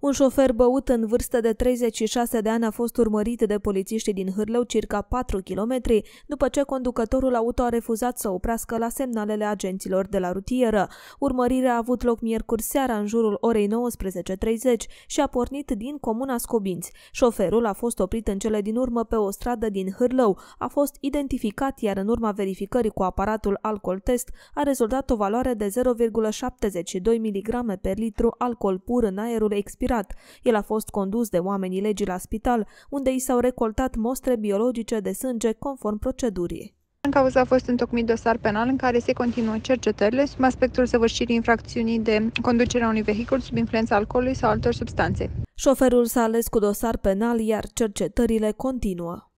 Un șofer băut în vârstă de 36 de ani a fost urmărit de polițiștii din Hârlău circa 4 km după ce conducătorul auto a refuzat să oprească la semnalele agenților de la rutieră. Urmărirea a avut loc miercuri seara în jurul orei 19.30 și a pornit din comuna Scobinți. Șoferul a fost oprit în cele din urmă pe o stradă din Hârlău, a fost identificat, iar în urma verificării cu aparatul alcool test a rezultat o valoare de 0,72 mg per litru alcool pur în aerul expirat respirat. El a fost condus de oamenii legii la spital, unde i s-au recoltat mostre biologice de sânge conform procedurii. În cauza a fost întocmit dosar penal în care se continuă cercetările sub aspectul săvârșirii infracțiunii de conducerea unui vehicul sub influența alcoolului sau altor substanțe. Șoferul s-a ales cu dosar penal, iar cercetările continuă.